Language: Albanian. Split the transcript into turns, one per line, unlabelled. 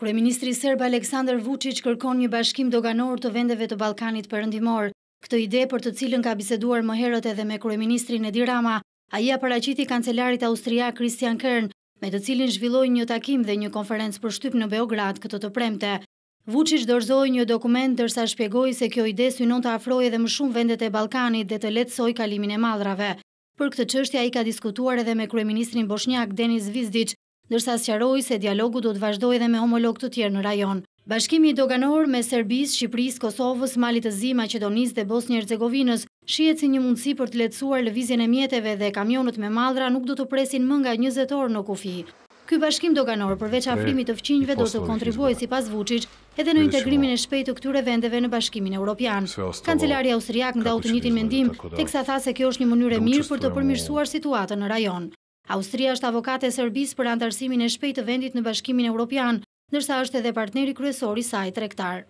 Kryeministri serb Aleksandar Vučić kërkon një bashkim doganor të vendeve të Ballkanit Perëndimor. Këtë ide për të cilën ka biseduar më herët edhe me kryeministrin Edi Rama, ai ia paraqiti kancelarit austriak Christian Kern, me të cilin zhvilloi një takim dhe një konferencë për shtyp në Beograd këtë të premte. Vučić dorëzoi një dokument ndërsa shpjegoi se kjo ide synon të afrojë edhe më shumë vendet e Ballkanit dhe të lehtësoj kalimin e mallrave. Për këtë çështje ai ka diskutuar edhe me kryeministrin bosnjak Denis Vizdić, ndërsa sqaroi se dialogu do të vazhdojë edhe me homolog të tjerë në rajon. Bashkimi doganor me Serbisë, Shqipërisë, Kosovës, Malit të Zi, Maqedonisë dhe Bosnjë-Hercegovinës shihet si një mundësi për të lehtësuar lëvizjen e mjeteve dhe kamionët me mallra nuk do të presin më nga 20 orë në kufi. Ky bashkim doganor përveç afrimit të fqinjve do të kontribuojë sipas po. vucic edhe në integrimin e shpejtë të këtyre vendeve në bashkimin evropian. Kancelari po, austriak ndau të mendim, teksa tha se kjo është një mënyrë e mirë për të përmirësuar situatën në rajon. Austria është avokate sërbis për antarësimin e shpejt të vendit në bashkimin e Europian, nërsa është edhe partneri kryesori saj trektarë.